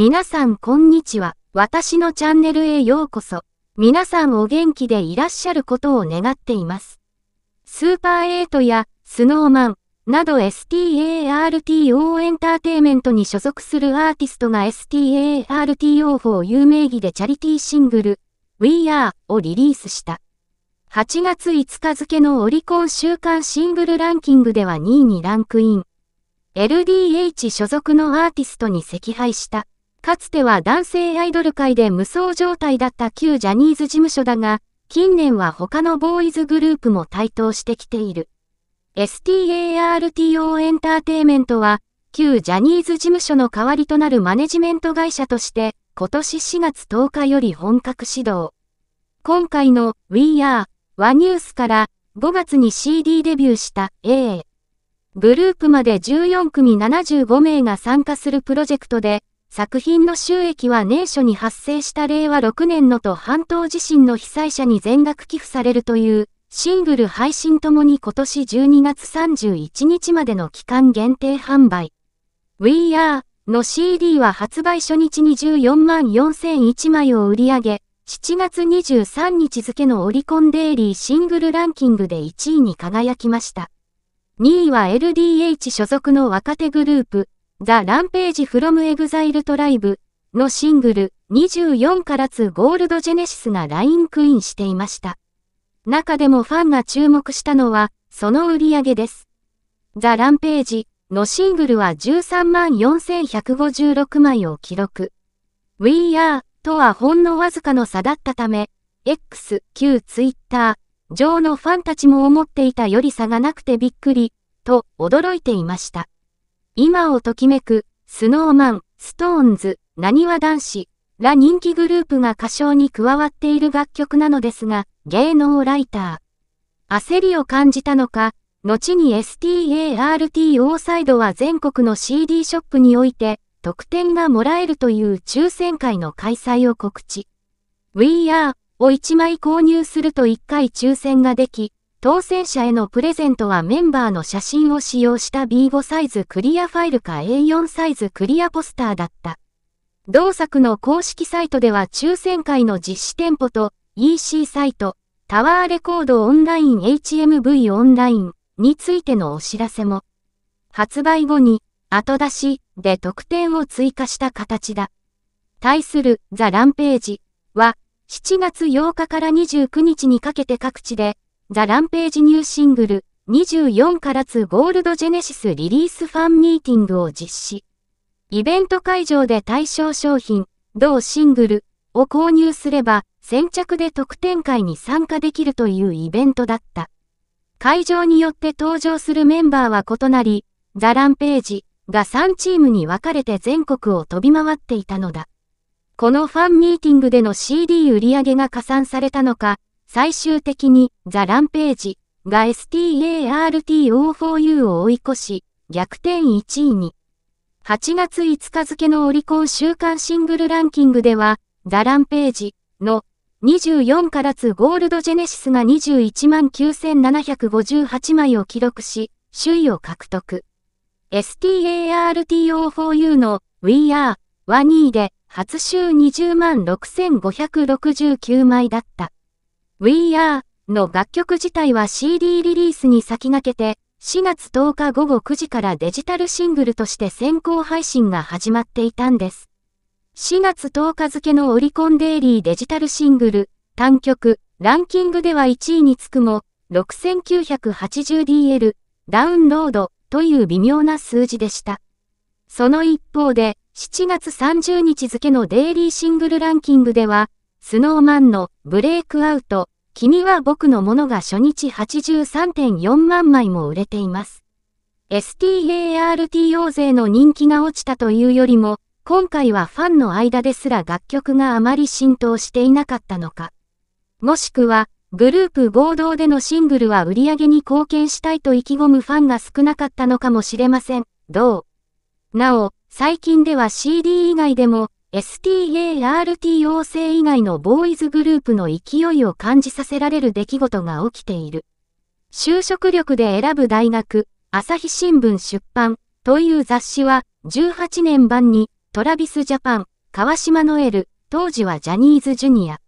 皆さんこんにちは。私のチャンネルへようこそ。皆さんお元気でいらっしゃることを願っています。スーパーエイトやスノーマンなど STARTO エンターテイメントに所属するアーティストが STARTO4 有名義でチャリティーシングル We Are をリリースした。8月5日付のオリコン週間シングルランキングでは2位にランクイン。LDH 所属のアーティストに惜敗した。かつては男性アイドル界で無双状態だった旧ジャニーズ事務所だが、近年は他のボーイズグループも台頭してきている。STARTO エンターテイメントは、旧ジャニーズ事務所の代わりとなるマネジメント会社として、今年4月10日より本格始動。今回の We Are はニュースから5月に CD デビューした A。グループまで14組75名が参加するプロジェクトで、作品の収益は年初に発生した令和6年のと半島地震の被災者に全額寄付されるという、シングル配信ともに今年12月31日までの期間限定販売。We Are の CD は発売初日に14万4001枚を売り上げ、7月23日付のオリコンデイリーシングルランキングで1位に輝きました。2位は LDH 所属の若手グループ、ザ・ランページ・フロム・エグザイル・トライブのシングル24カラツ・ゴールド・ジェネシスがラインクインしていました。中でもファンが注目したのは、その売り上げです。ザ・ランページのシングルは13万4156枚を記録。We Are とはほんのわずかの差だったため、X、旧 Twitter 上のファンたちも思っていたより差がなくてびっくり、と驚いていました。今をときめく、スノーマン、ストーンズ、なにわ男子、ら人気グループが歌唱に加わっている楽曲なのですが、芸能ライター。焦りを感じたのか、後に STARTO サイドは全国の CD ショップにおいて、特典がもらえるという抽選会の開催を告知。We Are を1枚購入すると1回抽選ができ、当選者へのプレゼントはメンバーの写真を使用した B5 サイズクリアファイルか A4 サイズクリアポスターだった。同作の公式サイトでは抽選会の実施店舗と EC サイト、タワーレコードオンライン HMV オンラインについてのお知らせも、発売後に後出しで特典を追加した形だ。対するザ・ランページは7月8日から29日にかけて各地でザ・ランページニューシングル24からつゴールドジェネシスリリースファンミーティングを実施。イベント会場で対象商品、同シングルを購入すれば先着で特典会に参加できるというイベントだった。会場によって登場するメンバーは異なり、ザ・ランページが3チームに分かれて全国を飛び回っていたのだ。このファンミーティングでの CD 売り上げが加算されたのか、最終的にザ・ランページが STARTO4U を追い越し、逆転1位に。8月5日付のオリコン週間シングルランキングでは、ザ・ランページの24カラツゴールドジェネシスが21万9758枚を記録し、首位を獲得。STARTO4U の We Are は2位で、初週20万6569枚だった。We Are の楽曲自体は CD リリースに先駆けて、4月10日午後9時からデジタルシングルとして先行配信が始まっていたんです。4月10日付のオリコンデイリーデジタルシングル、単曲、ランキングでは1位につくも、6980DL、ダウンロードという微妙な数字でした。その一方で、7月30日付のデイリーシングルランキングでは、スノーマンのブレイクアウト、君は僕のものが初日83.4万枚も売れています。STARTO 勢の人気が落ちたというよりも、今回はファンの間ですら楽曲があまり浸透していなかったのか。もしくは、グループ合同でのシングルは売り上げに貢献したいと意気込むファンが少なかったのかもしれません。どうなお、最近では CD 以外でも、STARTO 制以外のボーイズグループの勢いを感じさせられる出来事が起きている。就職力で選ぶ大学、朝日新聞出版という雑誌は、18年版にトラビスジャパン、川島ノエル、当時はジャニーズジュニア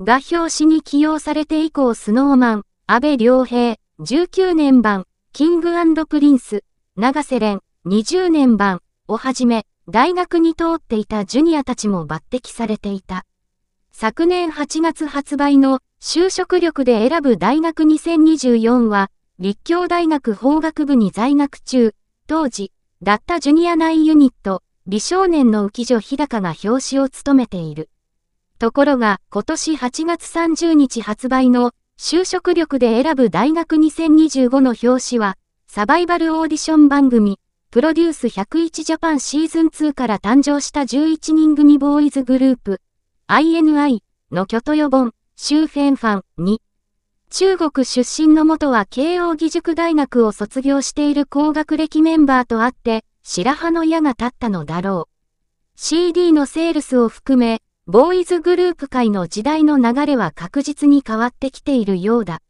が表紙に起用されて以降スノーマン、安倍良平、19年版、キングプリンス、長瀬廉、20年版をはじめ、大学に通っていたジュニアたちも抜擢されていた。昨年8月発売の就職力で選ぶ大学2024は、立教大学法学部に在学中、当時、だったジュニア内ユニット、美少年の浮所日高が表紙を務めている。ところが、今年8月30日発売の就職力で選ぶ大学2025の表紙は、サバイバルオーディション番組、プロデュース101ジャパンシーズン2から誕生した11人組ボーイズグループ、INI の巨都予言。シューフェンファンに、中国出身の元は慶応義塾大学を卒業している高学歴メンバーとあって、白羽の矢が立ったのだろう。CD のセールスを含め、ボーイズグループ界の時代の流れは確実に変わってきているようだ。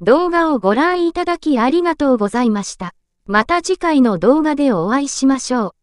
動画をご覧いただきありがとうございました。また次回の動画でお会いしましょう。